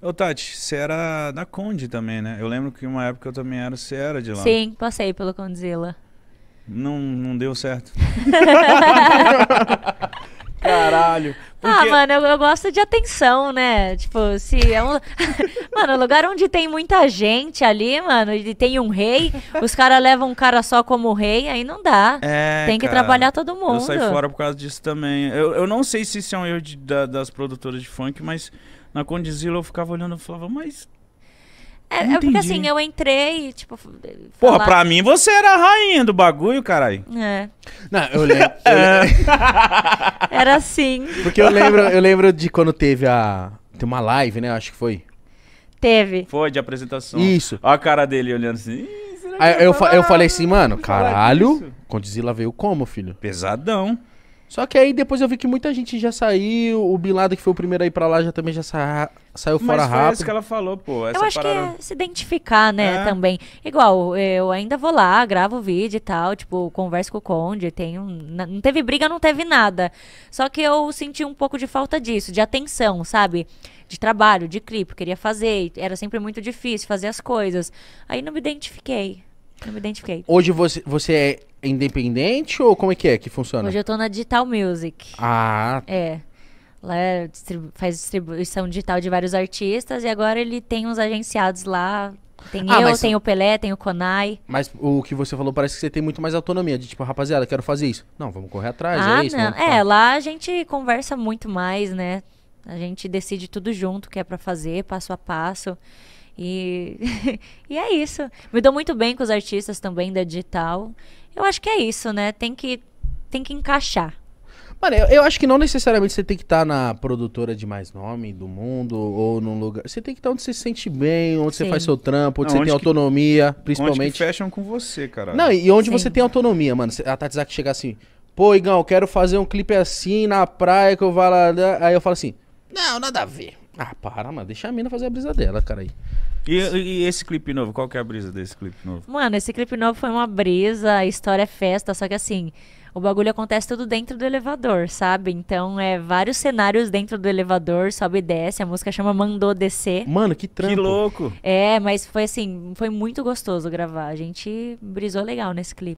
Ô, Tati, você era da Conde também, né? Eu lembro que uma época eu também era, você era de lá. Sim, passei pelo Condzilla. Não, não deu certo. Caralho. Ah, Porque... Ah, mano, eu, eu, gosto de atenção, né? Tipo, se é um. mano, lugar onde tem muita gente ali, mano, e tem um rei, os caras levam um cara só como rei, aí não dá. É, tem que trabalhar todo mundo. Eu saí fora por causa disso também. Eu, eu não sei se isso é um erro de, da, das produtoras de funk, mas na Condizila eu ficava olhando e falava, mas é, é porque assim, eu entrei e, tipo. Porra, pra mim você era a rainha do bagulho, caralho. É. Não, eu lembro. Eu era assim. Porque eu lembro, eu lembro de quando teve a. Tem uma live, né? Acho que foi. Teve. Foi, de apresentação. Isso. Olha a cara dele olhando assim. Aí eu, eu, fa eu falei assim, mano, caralho, Condzilla veio como, filho? Pesadão. Só que aí depois eu vi que muita gente já saiu, o Bin Laden, que foi o primeiro a ir pra lá, já também já sa... saiu fora Mas foi rápido. isso que ela falou, pô. eu acho parada... que é se identificar, né, é. também. Igual, eu ainda vou lá, gravo vídeo e tal, tipo, converso com o Conde, tenho... não teve briga, não teve nada. Só que eu senti um pouco de falta disso, de atenção, sabe? De trabalho, de clipe, queria fazer, era sempre muito difícil fazer as coisas. Aí não me identifiquei me identifiquei. Hoje você, você é independente ou como é que é que funciona? Hoje eu tô na Digital Music. Ah. É. Lá é distribu faz distribuição digital de vários artistas e agora ele tem uns agenciados lá. Tem ah, eu, tem o Pelé, tem o Conai. Mas o que você falou parece que você tem muito mais autonomia, de tipo, rapaziada, quero fazer isso. Não, vamos correr atrás, é ah, é isso. Não. É, lá a gente conversa muito mais, né? A gente decide tudo junto o que é para fazer, passo a passo. E, e é isso. Me dou muito bem com os artistas também da digital. Eu acho que é isso, né? Tem que, tem que encaixar. Mano, eu, eu acho que não necessariamente você tem que estar tá na produtora de mais nome do mundo ou num lugar. Você tem que estar tá onde você se sente bem, onde Sim. você faz seu trampo, onde não, você onde tem que, autonomia, principalmente. Onde que fecham com você, cara. Não, e onde Sim. você tem autonomia, mano. A Tatizaki chega assim, pô, Igão, quero fazer um clipe assim na praia que eu vá lá. Né? Aí eu falo assim, não, nada a ver. Ah, para, mano, deixa a mina fazer a brisa dela, cara aí. E, e, esse clipe novo, qual que é a brisa desse clipe novo? Mano, esse clipe novo foi uma brisa, a história é festa, só que assim, o bagulho acontece tudo dentro do elevador, sabe? Então é vários cenários dentro do elevador, sobe e desce, a música chama Mandou Descer. Mano, que trampo. Que louco. É, mas foi assim, foi muito gostoso gravar. A gente brisou legal nesse clipe.